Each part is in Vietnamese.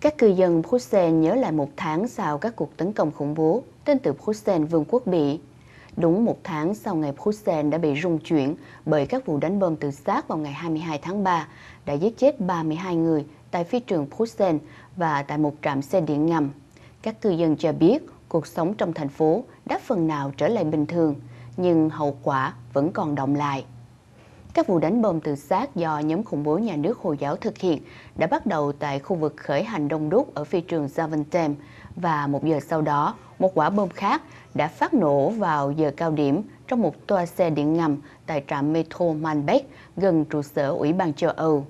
Các cư dân Bruxelles nhớ lại một tháng sau các cuộc tấn công khủng bố Tên từ Bruxelles Vương quốc Bỉ. Đúng một tháng sau ngày Bruxelles đã bị rung chuyển bởi các vụ đánh bom tự sát vào ngày 22 tháng 3 đã giết chết 32 người tại phi trường Bruxelles và tại một trạm xe điện ngầm. Các cư dân cho biết cuộc sống trong thành phố đã phần nào trở lại bình thường, nhưng hậu quả vẫn còn động lại. Các vụ đánh bom tự sát do nhóm khủng bố nhà nước Hồi giáo thực hiện đã bắt đầu tại khu vực khởi hành đông đúc ở phi trường Zaventem và một giờ sau đó, một quả bom khác đã phát nổ vào giờ cao điểm trong một toa xe điện ngầm tại trạm metro Manbek gần trụ sở Ủy ban châu Âu.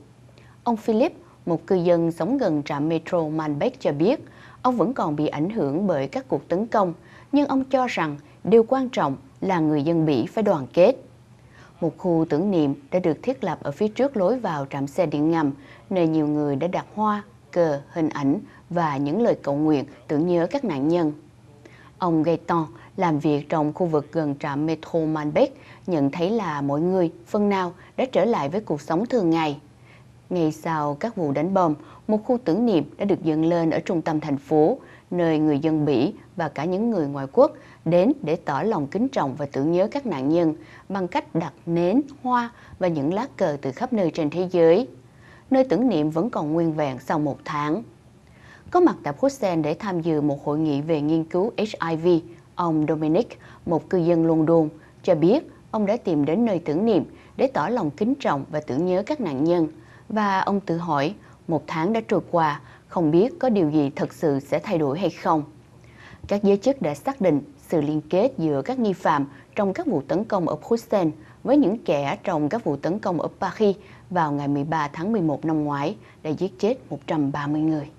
Ông Philip, một cư dân sống gần trạm metro Manbek cho biết, ông vẫn còn bị ảnh hưởng bởi các cuộc tấn công, nhưng ông cho rằng điều quan trọng là người dân Bỉ phải đoàn kết một khu tưởng niệm đã được thiết lập ở phía trước lối vào trạm xe điện ngầm, nơi nhiều người đã đặt hoa, cờ, hình ảnh và những lời cầu nguyện tưởng nhớ các nạn nhân. Ông Gaetan làm việc trong khu vực gần trạm Metro Manbeck nhận thấy là mọi người phân nào đã trở lại với cuộc sống thường ngày. Ngay sau các vụ đánh bom, một khu tưởng niệm đã được dựng lên ở trung tâm thành phố nơi người dân Bỉ và cả những người ngoại quốc đến để tỏ lòng kính trọng và tưởng nhớ các nạn nhân bằng cách đặt nến, hoa và những lá cờ từ khắp nơi trên thế giới. Nơi tưởng niệm vẫn còn nguyên vẹn sau một tháng. Có mặt tại Bruxelles để tham dự một hội nghị về nghiên cứu HIV, ông Dominic, một cư dân London, cho biết ông đã tìm đến nơi tưởng niệm để tỏ lòng kính trọng và tưởng nhớ các nạn nhân. Và ông tự hỏi, một tháng đã trôi qua không biết có điều gì thật sự sẽ thay đổi hay không. Các giới chức đã xác định sự liên kết giữa các nghi phạm trong các vụ tấn công ở Bruxelles với những kẻ trong các vụ tấn công ở Paris vào ngày 13 tháng 11 năm ngoái đã giết chết 130 người.